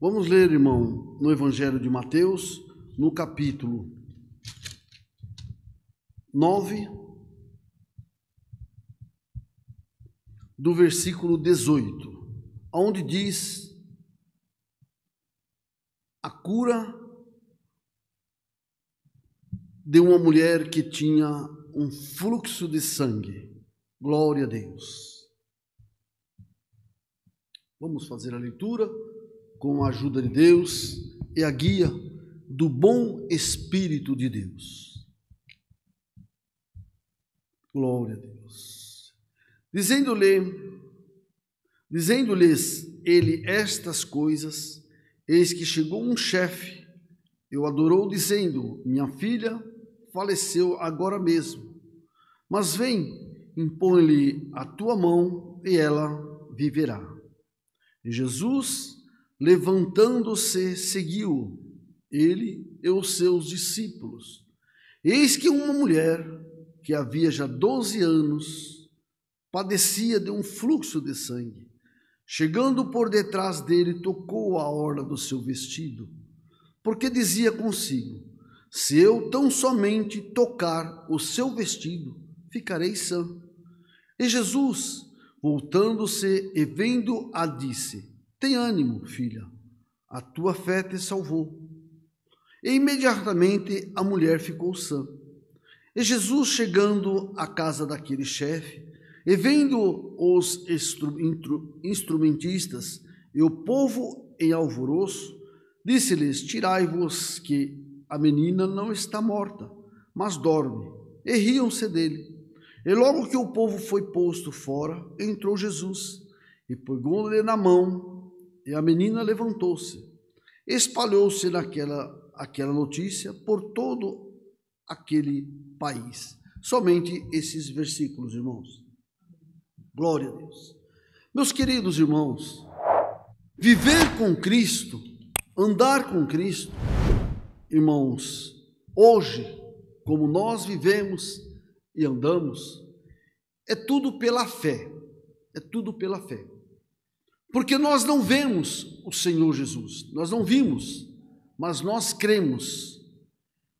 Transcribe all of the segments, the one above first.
Vamos ler, irmão, no Evangelho de Mateus, no capítulo 9, do versículo 18, onde diz a cura de uma mulher que tinha um fluxo de sangue. Glória a Deus. Vamos fazer a leitura com a ajuda de Deus e a guia do bom Espírito de Deus. Glória a Deus. Dizendo-lhe, dizendo-lhes ele estas coisas, eis que chegou um chefe, e o adorou, dizendo: Minha filha faleceu agora mesmo, mas vem, impõe-lhe a tua mão e ela viverá. E Jesus Levantando-se, seguiu ele e os seus discípulos. Eis que uma mulher, que havia já doze anos, padecia de um fluxo de sangue. Chegando por detrás dele, tocou a orla do seu vestido, porque dizia consigo: Se eu tão somente tocar o seu vestido, ficarei sã. E Jesus, voltando-se e vendo-a, disse: tem ânimo, filha, a tua fé te salvou. E imediatamente a mulher ficou sã. E Jesus, chegando à casa daquele chefe, e vendo os instrumentistas e o povo em alvoroço, disse-lhes: Tirai-vos, que a menina não está morta, mas dorme. E riam-se dele. E logo que o povo foi posto fora, entrou Jesus e pegou-lhe na mão e a menina levantou-se. Espalhou-se naquela aquela notícia por todo aquele país. Somente esses versículos, irmãos. Glória a Deus. Meus queridos irmãos, viver com Cristo, andar com Cristo, irmãos, hoje, como nós vivemos e andamos, é tudo pela fé. É tudo pela fé. Porque nós não vemos o Senhor Jesus, nós não vimos, mas nós cremos.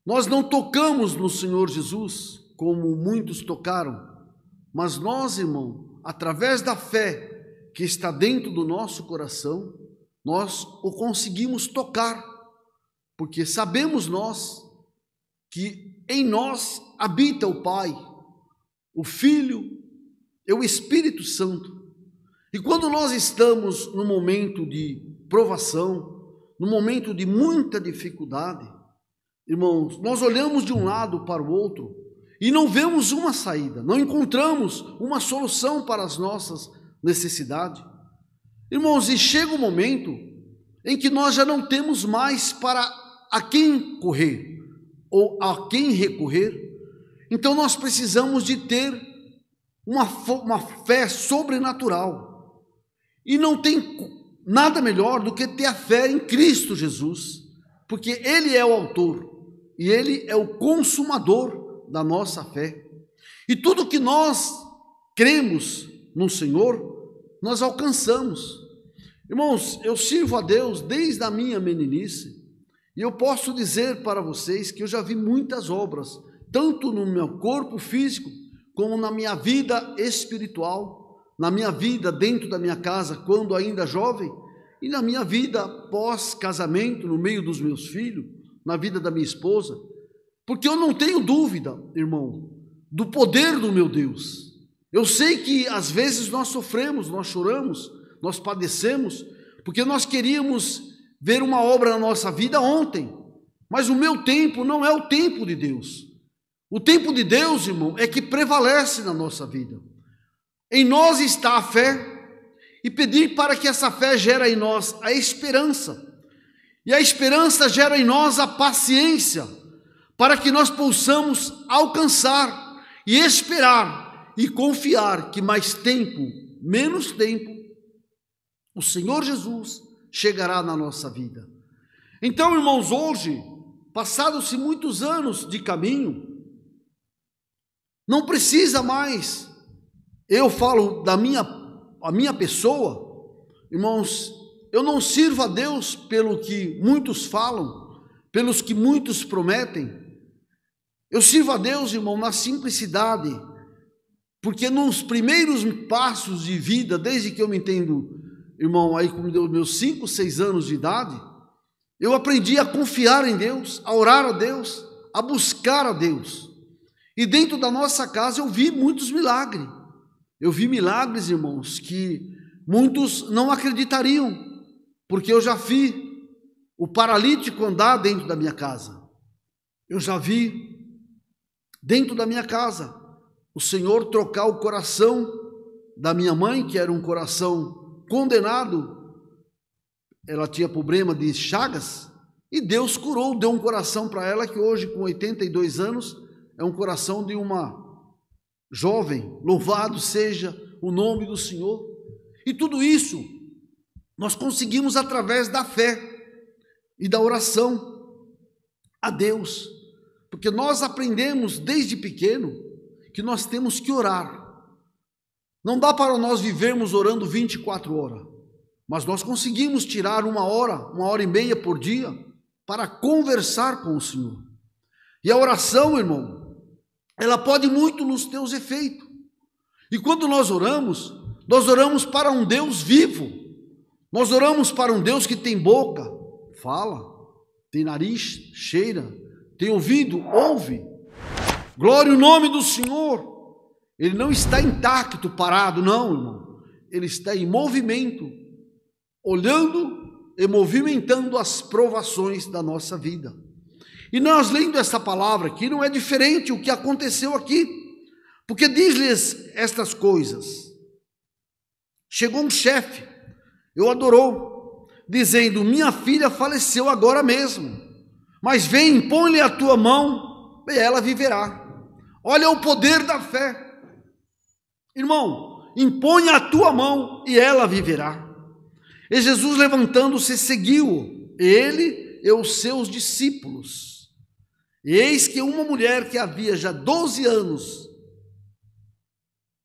Nós não tocamos no Senhor Jesus como muitos tocaram, mas nós, irmão, através da fé que está dentro do nosso coração, nós o conseguimos tocar, porque sabemos nós que em nós habita o Pai, o Filho e o Espírito Santo. E quando nós estamos no momento de provação, no momento de muita dificuldade, irmãos, nós olhamos de um lado para o outro e não vemos uma saída, não encontramos uma solução para as nossas necessidades. Irmãos, e chega o um momento em que nós já não temos mais para a quem correr ou a quem recorrer. Então nós precisamos de ter uma, uma fé sobrenatural e não tem nada melhor do que ter a fé em Cristo Jesus, porque Ele é o autor e Ele é o consumador da nossa fé. E tudo que nós cremos no Senhor, nós alcançamos. Irmãos, eu sirvo a Deus desde a minha meninice, e eu posso dizer para vocês que eu já vi muitas obras, tanto no meu corpo físico, como na minha vida espiritual na minha vida dentro da minha casa quando ainda jovem e na minha vida pós-casamento, no meio dos meus filhos, na vida da minha esposa, porque eu não tenho dúvida, irmão, do poder do meu Deus. Eu sei que às vezes nós sofremos, nós choramos, nós padecemos, porque nós queríamos ver uma obra na nossa vida ontem, mas o meu tempo não é o tempo de Deus. O tempo de Deus, irmão, é que prevalece na nossa vida. Em nós está a fé, e pedir para que essa fé gere em nós a esperança. E a esperança gera em nós a paciência, para que nós possamos alcançar e esperar e confiar que mais tempo, menos tempo, o Senhor Jesus chegará na nossa vida. Então, irmãos, hoje, passados-se muitos anos de caminho, não precisa mais eu falo da minha, a minha pessoa, irmãos, eu não sirvo a Deus pelo que muitos falam, pelos que muitos prometem. Eu sirvo a Deus, irmão, na simplicidade, porque nos primeiros passos de vida, desde que eu me entendo, irmão, aí com meus cinco, seis anos de idade, eu aprendi a confiar em Deus, a orar a Deus, a buscar a Deus. E dentro da nossa casa eu vi muitos milagres. Eu vi milagres, irmãos, que muitos não acreditariam, porque eu já vi o paralítico andar dentro da minha casa. Eu já vi dentro da minha casa o Senhor trocar o coração da minha mãe, que era um coração condenado, ela tinha problema de chagas, e Deus curou, deu um coração para ela que hoje, com 82 anos, é um coração de uma jovem, louvado seja o nome do Senhor. E tudo isso nós conseguimos através da fé e da oração a Deus, porque nós aprendemos desde pequeno que nós temos que orar. Não dá para nós vivermos orando 24 horas, mas nós conseguimos tirar uma hora, uma hora e meia por dia para conversar com o Senhor. E a oração, irmão, ela pode muito nos teus efeitos. E quando nós oramos, nós oramos para um Deus vivo. Nós oramos para um Deus que tem boca, fala, tem nariz, cheira, tem ouvido, ouve. Glória o nome do Senhor. Ele não está intacto, parado, não, irmão. Ele está em movimento, olhando e movimentando as provações da nossa vida. E nós lendo essa palavra aqui, não é diferente o que aconteceu aqui, porque diz-lhes estas coisas. Chegou um chefe, eu adorou, dizendo: Minha filha faleceu agora mesmo, mas vem, põe-lhe a tua mão e ela viverá. Olha o poder da fé. Irmão, impõe a tua mão e ela viverá. E Jesus levantando-se seguiu ele e os seus discípulos. E eis que uma mulher que havia já 12 anos,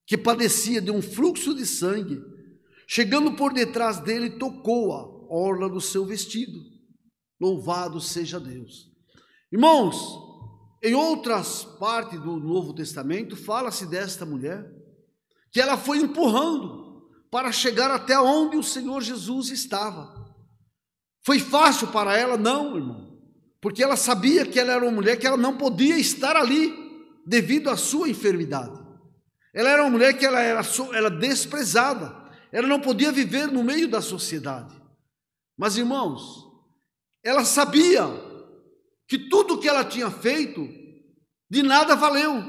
que padecia de um fluxo de sangue, chegando por detrás dele, tocou a orla do seu vestido. Louvado seja Deus. Irmãos, em outras partes do Novo Testamento, fala-se desta mulher, que ela foi empurrando para chegar até onde o Senhor Jesus estava. Foi fácil para ela? Não, irmão porque ela sabia que ela era uma mulher que ela não podia estar ali devido à sua enfermidade. Ela era uma mulher que ela era, ela desprezada, ela não podia viver no meio da sociedade. Mas irmãos, ela sabia que tudo que ela tinha feito de nada valeu.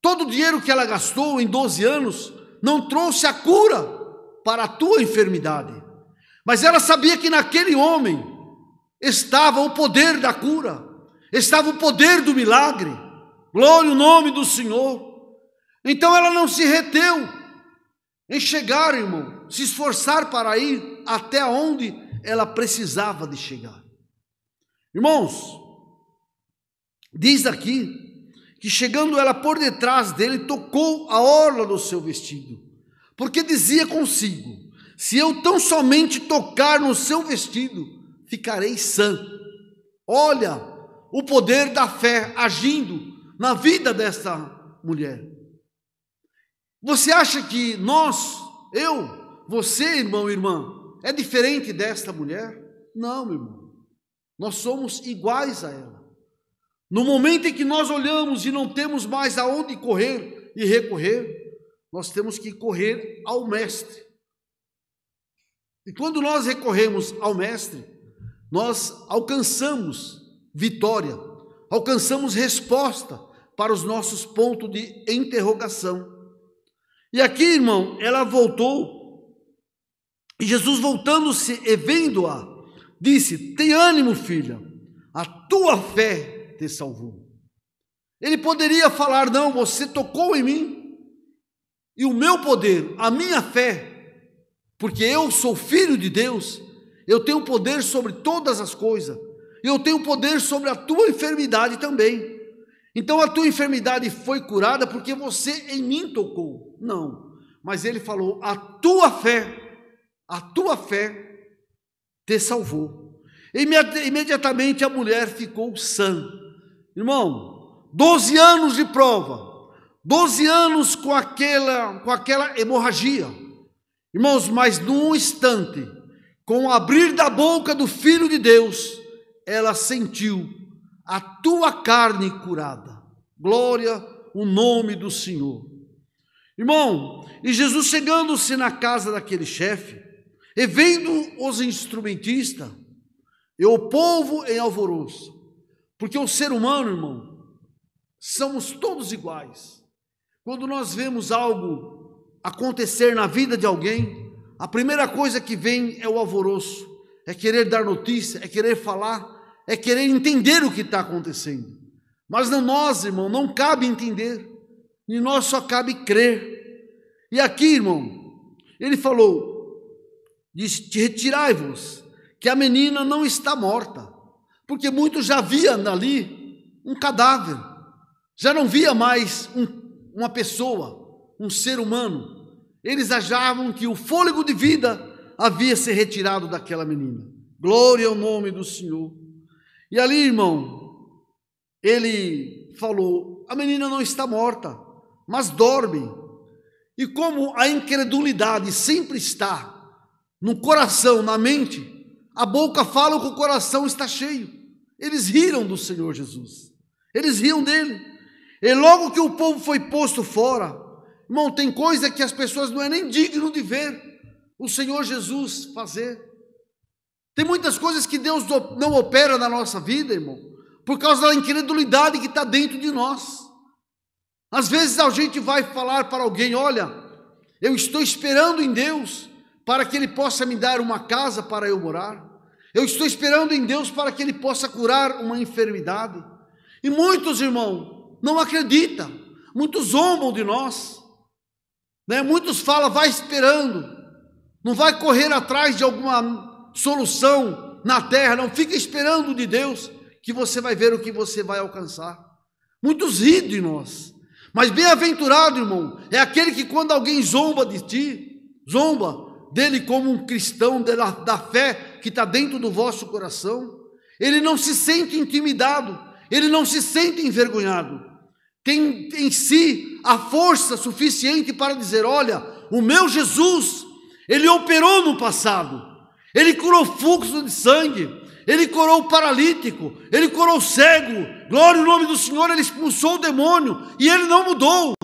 Todo o dinheiro que ela gastou em 12 anos não trouxe a cura para a tua enfermidade. Mas ela sabia que naquele homem estava o poder da cura, estava o poder do milagre. Glória o nome do Senhor. Então ela não se reteu em chegar, irmão, se esforçar para ir até onde ela precisava de chegar. Irmãos, diz aqui que chegando ela por detrás dele, tocou a orla do seu vestido, porque dizia consigo: se eu tão somente tocar no seu vestido, ficarei sã. Olha o poder da fé agindo na vida desta mulher. Você acha que nós, eu, você, irmão e irmã, é diferente desta mulher? Não, meu irmão. Nós somos iguais a ela. No momento em que nós olhamos e não temos mais aonde correr e recorrer, nós temos que correr ao Mestre. E quando nós recorremos ao Mestre, nós alcançamos vitória, alcançamos resposta para os nossos pontos de interrogação. E aqui, irmão, ela voltou, e Jesus, voltando-se e vendo-a, disse: Tem ânimo, filha, a tua fé te salvou. Ele poderia falar: Não, você tocou em mim, e o meu poder, a minha fé, porque eu sou filho de Deus, eu tenho poder sobre todas as coisas. Eu tenho poder sobre a tua enfermidade também. Então a tua enfermidade foi curada porque você em mim tocou. Não. Mas ele falou: a tua fé, a tua fé te salvou. Imediatamente a mulher ficou sã. Irmão, 12 anos de prova, 12 anos com aquela, com aquela hemorragia. Irmãos, mas num instante, com o abrir da boca do Filho de Deus, ela sentiu a tua carne curada. Glória o nome do Senhor. Irmão, e Jesus chegando-se na casa daquele chefe, e vendo os instrumentistas, e o povo em alvoroço, porque o ser humano, irmão, somos todos iguais. Quando nós vemos algo acontecer na vida de alguém, a primeira coisa que vem é o alvoroço, é querer dar notícia, é querer falar, é querer entender o que está acontecendo. Mas não nós, irmão, não cabe entender, em nós só cabe crer. E aqui, irmão, ele falou: disse: retirai-vos, que a menina não está morta, porque muito já via ali um cadáver, já não via mais um, uma pessoa, um ser humano, eles achavam que o fôlego de vida havia se retirado daquela menina. Glória ao nome do Senhor. E ali, irmão, ele falou: a menina não está morta, mas dorme. E como a incredulidade sempre está no coração, na mente, a boca fala que o coração está cheio. Eles riram do Senhor Jesus, eles riam dele. E logo que o povo foi posto fora, Irmão, tem coisa que as pessoas não é nem digno de ver o Senhor Jesus fazer. Tem muitas coisas que Deus não opera na nossa vida, irmão, por causa da incredulidade que está dentro de nós. Às vezes a gente vai falar para alguém: olha, eu estou esperando em Deus para que Ele possa me dar uma casa para eu morar. Eu estou esperando em Deus para que Ele possa curar uma enfermidade. E muitos, irmão, não acreditam, muitos zombam de nós. Né? Muitos falam, vai esperando, não vai correr atrás de alguma solução na terra, não fica esperando de Deus que você vai ver o que você vai alcançar. Muitos ri de nós, mas bem-aventurado, irmão, é aquele que quando alguém zomba de ti, zomba dele como um cristão da, da fé que está dentro do vosso coração, ele não se sente intimidado, ele não se sente envergonhado, tem em si a força suficiente para dizer: olha, o meu Jesus, ele operou no passado, ele curou fluxo de sangue, ele curou o paralítico, ele curou o cego, glória ao nome do Senhor, ele expulsou o demônio e ele não mudou.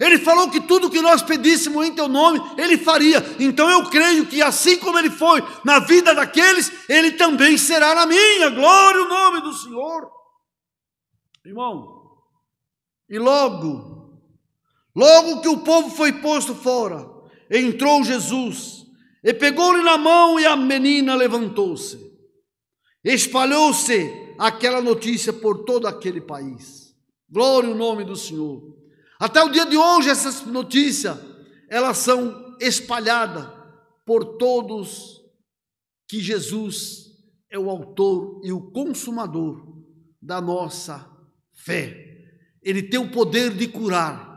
Ele falou que tudo que nós pedíssemos em teu nome, ele faria. Então eu creio que assim como ele foi na vida daqueles, ele também será na minha. Glória ao nome do Senhor. Irmão, e logo, logo que o povo foi posto fora, entrou Jesus e pegou-lhe na mão e a menina levantou-se. Espalhou-se aquela notícia por todo aquele país. Glória o nome do Senhor. Até o dia de hoje essas notícias, elas são espalhadas por todos que Jesus é o autor e o consumador da nossa fé. Ele tem o poder de curar.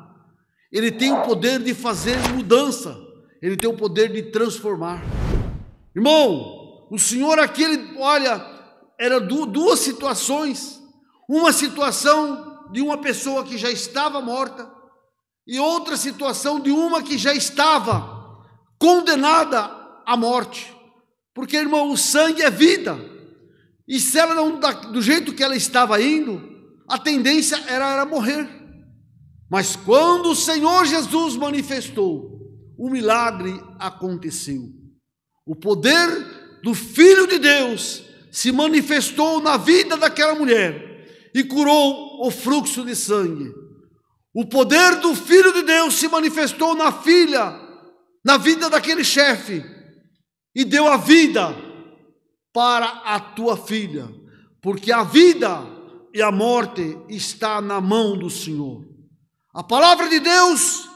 Ele tem o poder de fazer mudança. Ele tem o poder de transformar. Irmão, o Senhor aqui, olha, era duas situações. Uma situação de uma pessoa que já estava morta e outra situação de uma que já estava condenada à morte. Porque, irmão, o sangue é vida. E se ela não, do jeito que ela estava indo, a tendência era, era morrer. Mas quando o Senhor Jesus manifestou, o milagre aconteceu. O poder do Filho de Deus se manifestou na vida daquela mulher e curou o fluxo de sangue. O poder do Filho de Deus se manifestou na filha, na vida daquele chefe e deu a vida para a tua filha, porque a vida e a morte está na mão do Senhor. A palavra de Deus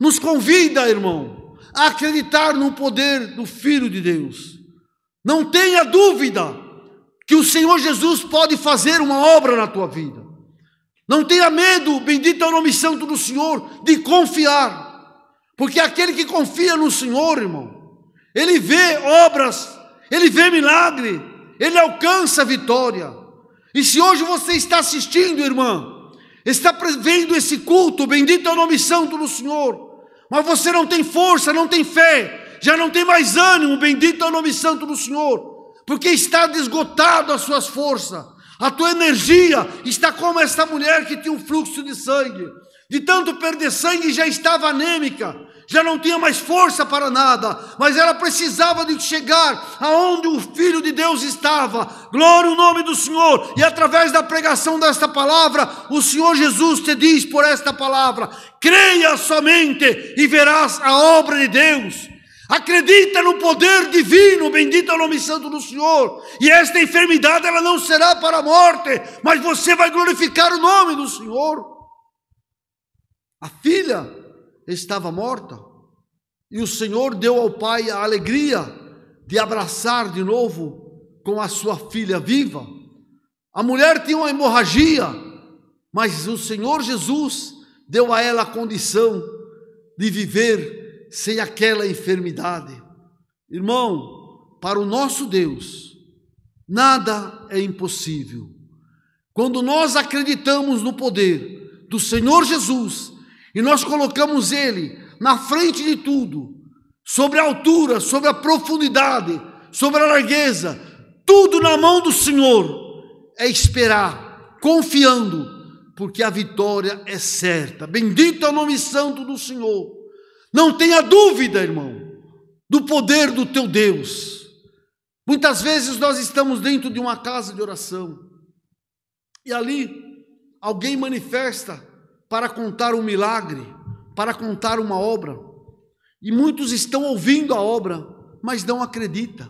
nos convida, irmão, a acreditar no poder do Filho de Deus. Não tenha dúvida que o Senhor Jesus pode fazer uma obra na tua vida. Não tenha medo, bendito é o nome santo do Senhor, de confiar. Porque aquele que confia no Senhor, irmão, ele vê obras, ele vê milagre, ele alcança a vitória. E se hoje você está assistindo, irmã, está vendo esse culto, bendito é o nome santo do Senhor, mas você não tem força, não tem fé, já não tem mais ânimo, bendito é o nome santo do Senhor, porque está desgotado as suas forças, a tua energia está como esta mulher que tinha um fluxo de sangue, de tanto perder sangue já estava anêmica, já não tinha mais força para nada, mas ela precisava de chegar aonde o Filho de Deus estava. Glória o nome do Senhor, e através da pregação desta palavra, o Senhor Jesus te diz por esta palavra: creia somente e verás a obra de Deus. Acredita no poder divino, bendito é o nome santo do Senhor. E esta enfermidade ela não será para a morte, mas você vai glorificar o nome do Senhor. A filha estava morta. E o Senhor deu ao pai a alegria de abraçar de novo com a sua filha viva. A mulher tinha uma hemorragia, mas o Senhor Jesus deu a ela a condição de viver sem aquela enfermidade. Irmão, para o nosso Deus, nada é impossível. Quando nós acreditamos no poder do Senhor Jesus e nós colocamos ele na frente de tudo, sobre a altura, sobre a profundidade, sobre a largueza, tudo na mão do Senhor. É esperar, confiando, porque a vitória é certa. Bendito é o nome santo do Senhor. Não tenha dúvida, irmão, do poder do teu Deus. Muitas vezes nós estamos dentro de uma casa de oração e ali alguém manifesta para contar um milagre, para contar uma obra. E muitos estão ouvindo a obra, mas não acredita,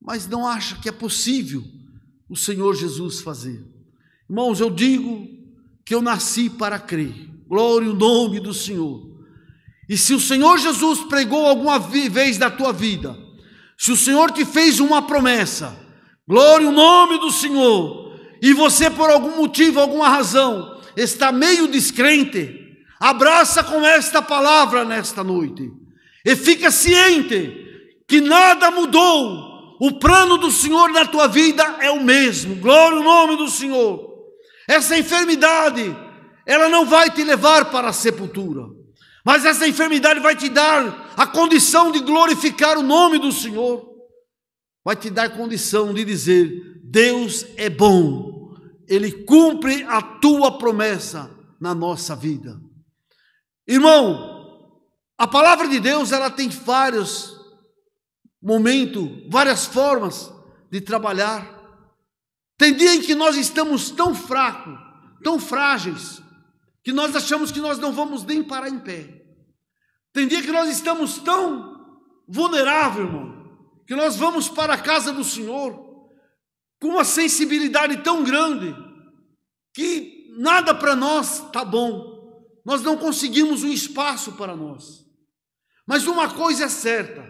mas não acha que é possível o Senhor Jesus fazer. Irmãos, eu digo que eu nasci para crer. Glória o nome do Senhor. E se o Senhor Jesus pregou alguma vez da tua vida, se o Senhor te fez uma promessa, glória o nome do Senhor, e você por algum motivo, alguma razão, está meio descrente, abraça com esta palavra nesta noite e fica ciente que nada mudou. O plano do Senhor na tua vida é o mesmo. Glória ao nome do Senhor. Essa enfermidade, ela não vai te levar para a sepultura, mas essa enfermidade vai te dar a condição de glorificar o nome do Senhor. Vai te dar condição de dizer: Deus é bom ele cumpre a tua promessa na nossa vida. Irmão, a palavra de Deus ela tem vários momentos, várias formas de trabalhar. Tem dia em que nós estamos tão fracos, tão frágeis, que nós achamos que nós não vamos nem parar em pé. Tem dia que nós estamos tão vulnerável, irmão, que nós vamos para a casa do Senhor com uma sensibilidade tão grande que nada para nós está bom. Nós não conseguimos um espaço para nós. Mas uma coisa é certa: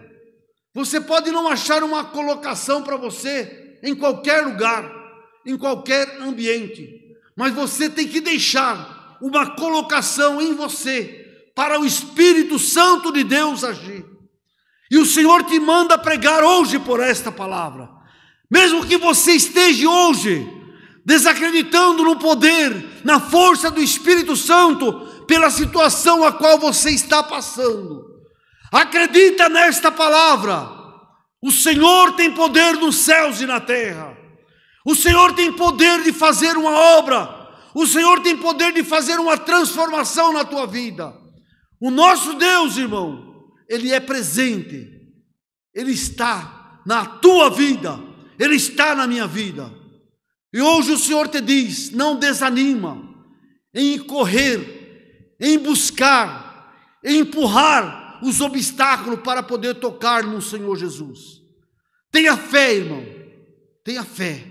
você pode não achar uma colocação para você em qualquer lugar, em qualquer ambiente, mas você tem que deixar uma colocação em você para o Espírito Santo de Deus agir. E o Senhor te manda pregar hoje por esta palavra. Mesmo que você esteja hoje desacreditando no poder, na força do Espírito Santo, pela situação a qual você está passando, acredita nesta palavra. O Senhor tem poder nos céus e na terra. O Senhor tem poder de fazer uma obra. O Senhor tem poder de fazer uma transformação na tua vida. O nosso Deus, irmão, Ele é presente. Ele está na tua vida. Ele está na minha vida. E hoje o Senhor te diz: não desanima em correr, em buscar, em empurrar os obstáculos para poder tocar no Senhor Jesus. Tenha fé, irmão. Tenha fé,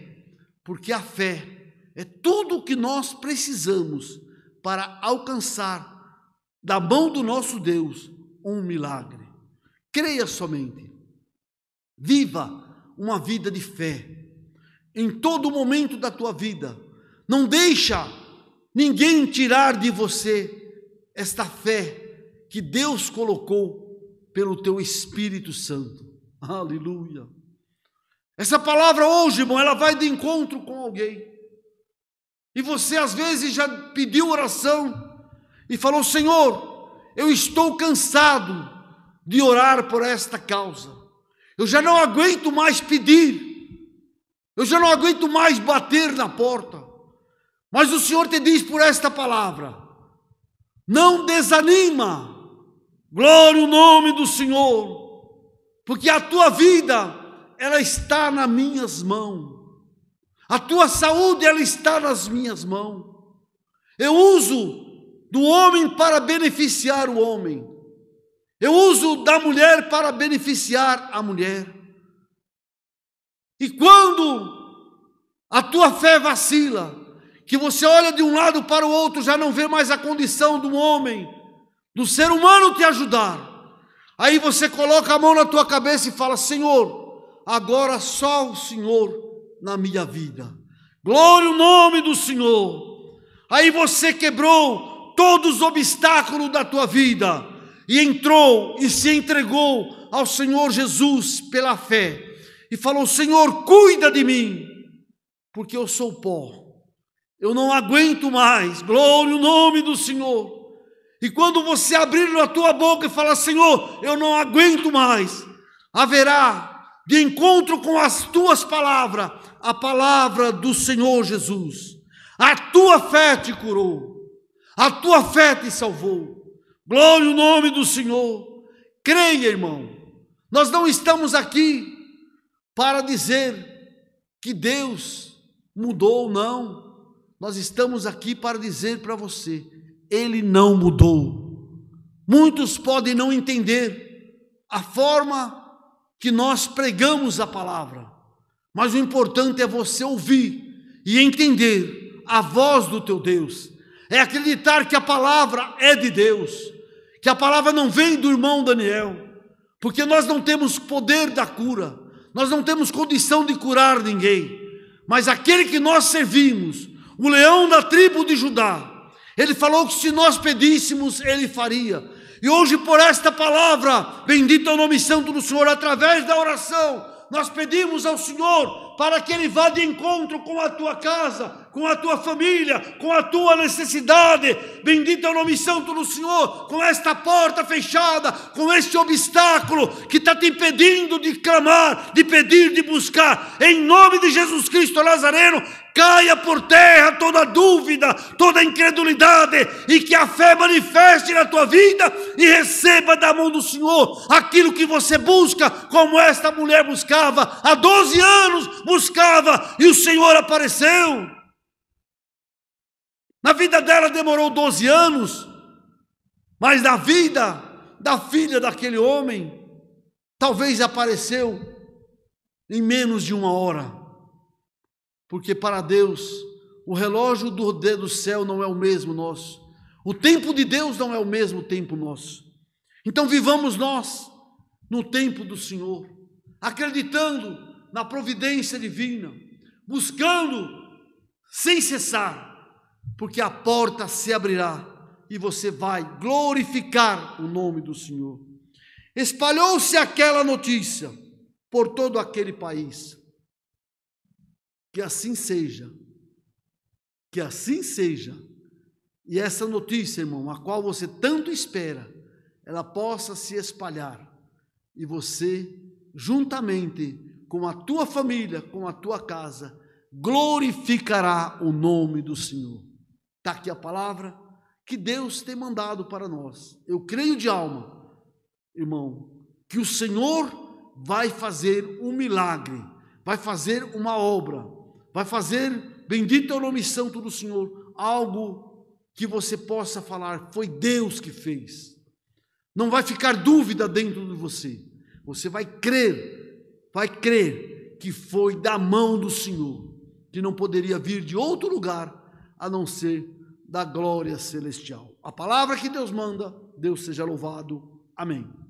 porque a fé é tudo o que nós precisamos para alcançar da mão do nosso Deus um milagre. Creia somente. Viva uma vida de fé. Em todo momento da tua vida, não deixa ninguém tirar de você esta fé que Deus colocou pelo teu Espírito Santo. Aleluia. Essa palavra hoje, irmão, ela vai de encontro com alguém. E você às vezes já pediu oração e falou: Senhor, eu estou cansado de orar por esta causa. Eu já não aguento mais pedir. Eu já não aguento mais bater na porta. Mas o Senhor te diz por esta palavra: não desanima. Glória o nome do Senhor, porque a tua vida ela está nas minhas mãos. A tua saúde ela está nas minhas mãos. Eu uso do homem para beneficiar o homem. Eu uso da mulher para beneficiar a mulher. E quando a tua fé vacila, que você olha de um lado para o outro, já não vê mais a condição do homem, do ser humano te ajudar. Aí você coloca a mão na tua cabeça e fala: Senhor, agora só o Senhor na minha vida. Glória o nome do Senhor. Aí você quebrou todos os obstáculos da tua vida e entrou e se entregou ao Senhor Jesus pela fé e falou: Senhor, cuida de mim, porque eu sou pó, eu não aguento mais, glória o nome do Senhor. E quando você abrir a tua boca e falar: Senhor, eu não aguento mais, haverá de encontro com as tuas palavras, a palavra do Senhor Jesus. A tua fé te curou, a tua fé te salvou. Glória o nome do Senhor. Creia, irmão. Nós não estamos aqui para dizer que Deus mudou ou não. Nós estamos aqui para dizer para você: Ele não mudou. Muitos podem não entender a forma que nós pregamos a palavra, mas o importante é você ouvir e entender a voz do teu Deus é acreditar que a palavra é de Deus, que a palavra não vem do irmão Daniel, porque nós não temos poder da cura, nós não temos condição de curar ninguém, mas aquele que nós servimos, o leão da tribo de Judá, ele falou que se nós pedíssemos, ele faria. E hoje, por esta palavra, bendito é o nome santo do Senhor, através da oração, nós pedimos ao Senhor para que Ele vá de encontro com a tua casa, com a tua família, com a tua necessidade. Bendito é o nome santo do Senhor, com esta porta fechada, com este obstáculo que está te impedindo de clamar, de pedir, de buscar. Em nome de Jesus Cristo Nazareno, caia por terra toda dúvida, toda incredulidade, e que a fé manifeste na tua vida e receba da mão do Senhor aquilo que você busca, como esta mulher buscava, há 12 anos buscava, e o Senhor apareceu. Na vida dela demorou 12 anos, mas na vida da filha daquele homem, talvez apareceu em menos de uma hora. Porque para Deus, o relógio do, do céu não é o mesmo nosso. O tempo de Deus não é o mesmo tempo nosso. Então vivamos nós no tempo do Senhor, acreditando na providência divina, buscando sem cessar porque a porta se abrirá e você vai glorificar o nome do Senhor. Espalhou-se aquela notícia por todo aquele país. Que assim seja. Que assim seja. E essa notícia, irmão, a qual você tanto espera, ela possa se espalhar e você, juntamente com a tua família, com a tua casa, glorificará o nome do Senhor. Está aqui a palavra que Deus tem mandado para nós. Eu creio de alma, irmão, que o Senhor vai fazer um milagre, vai fazer uma obra, vai fazer, bendito é o nome santo do Senhor, algo que você possa falar, foi Deus que fez. Não vai ficar dúvida dentro de você. Você vai crer, vai crer que foi da mão do Senhor, que não poderia vir de outro lugar a não ser da glória celestial. A palavra que Deus manda, Deus seja louvado. Amém.